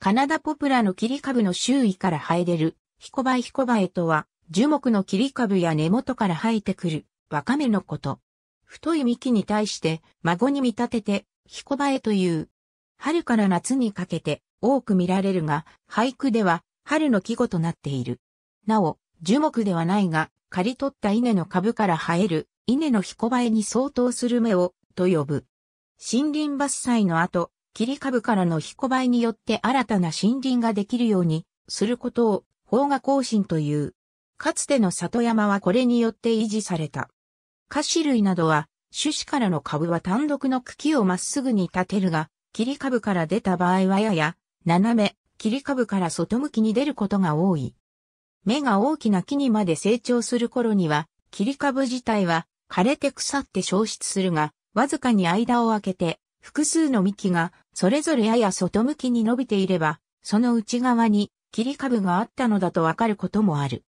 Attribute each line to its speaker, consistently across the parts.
Speaker 1: カナダポプラの切り株の周囲から生え出る、ヒコバイヒコバエとは、樹木の切り株や根元から生えてくる、ワカメのこと。太い幹に対して、孫に見立てて、ヒコバエという。春から夏にかけて、多く見られるが、俳句では、春の季語となっている。なお、樹木ではないが、刈り取った稲の株から生える、稲のヒコバエに相当する芽を、と呼ぶ。森林伐採の後、切り株からの非勾配によって新たな森林ができるようにすることを法が更新という。かつての里山はこれによって維持された。菓子類などは種子からの株は単独の茎をまっすぐに立てるが、切り株から出た場合はやや斜め、切り株から外向きに出ることが多い。芽が大きな木にまで成長する頃には、切り株自体は枯れて腐って消失するが、わずかに間を空けて複数の幹がそれぞれやや外向きに伸びていれば、その内側に切り株があったのだとわかることもある。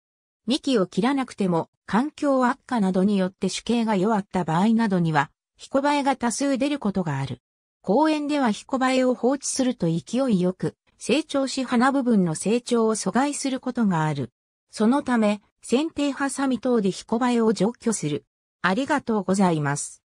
Speaker 1: 幹を切らなくても環境悪化などによって主形が弱った場合などには、ヒコバエが多数出ることがある。公園ではヒコバエを放置すると勢いよく成長し花部分の成長を阻害することがある。そのため、剪定ハサミ等でヒコバエを除去する。ありがとうございます。